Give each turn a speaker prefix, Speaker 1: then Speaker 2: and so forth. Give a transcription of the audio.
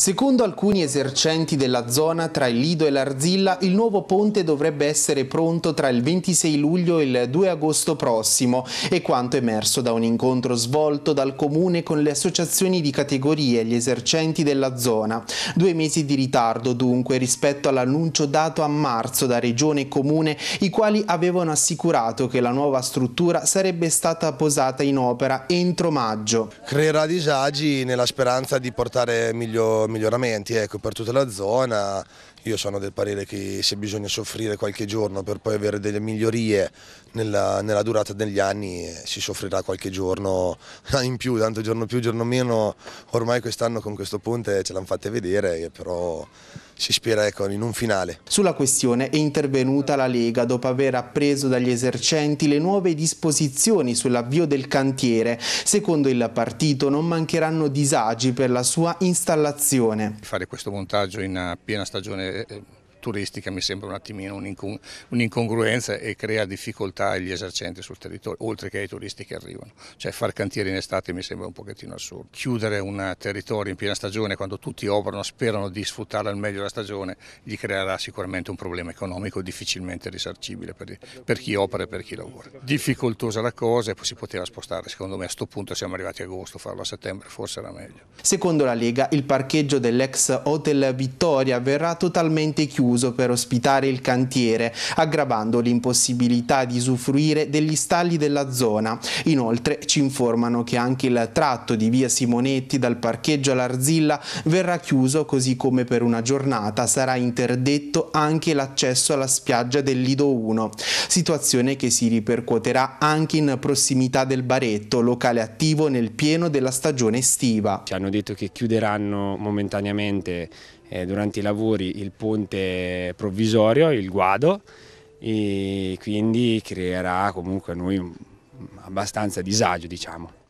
Speaker 1: Secondo alcuni esercenti della zona tra il Lido e l'Arzilla, il nuovo ponte dovrebbe essere pronto tra il 26 luglio e il 2 agosto prossimo e quanto emerso da un incontro svolto dal Comune con le associazioni di categorie e gli esercenti della zona. Due mesi di ritardo dunque rispetto all'annuncio dato a marzo da Regione e Comune, i quali avevano assicurato che la nuova struttura sarebbe stata posata in opera entro maggio.
Speaker 2: Creerà disagi nella speranza di portare miglior miglioramenti ecco, per tutta la zona io sono del parere che se bisogna soffrire qualche giorno per poi avere delle migliorie nella, nella durata degli anni eh, si soffrirà qualche giorno in più, tanto giorno più, giorno meno. Ormai quest'anno con questo ponte ce l'hanno fatta vedere, eh, però si spera ecco, in un finale. Sulla questione è intervenuta la Lega
Speaker 1: dopo aver appreso dagli esercenti le nuove disposizioni sull'avvio del cantiere. Secondo il partito non mancheranno disagi per la sua installazione.
Speaker 3: Fare questo montaggio in eh, piena stagione it, turistica mi sembra un attimino un'incongruenza e crea difficoltà agli esercenti sul territorio, oltre che ai turisti che arrivano. Cioè far cantieri in estate mi sembra un pochettino assurdo. Chiudere un territorio in piena stagione quando tutti operano, sperano di sfruttare al meglio la stagione, gli creerà sicuramente un problema economico difficilmente risarcibile per, per chi opera e per chi lavora. Difficoltosa la cosa e poi si poteva spostare, secondo me a questo punto siamo arrivati a agosto, farlo a settembre forse era meglio.
Speaker 1: Secondo la Lega il parcheggio dell'ex Hotel Vittoria verrà totalmente chiuso uso per ospitare il cantiere, aggravando l'impossibilità di usufruire degli stalli della zona. Inoltre ci informano che anche il tratto di via Simonetti dal parcheggio all'Arzilla verrà chiuso così come per una giornata sarà interdetto anche l'accesso alla spiaggia del Lido 1, situazione che si ripercuoterà anche in prossimità del Baretto, locale attivo nel pieno della stagione estiva. Ci hanno detto che chiuderanno momentaneamente eh, durante i lavori il ponte provvisorio, il guado, e quindi creerà comunque a noi abbastanza disagio diciamo.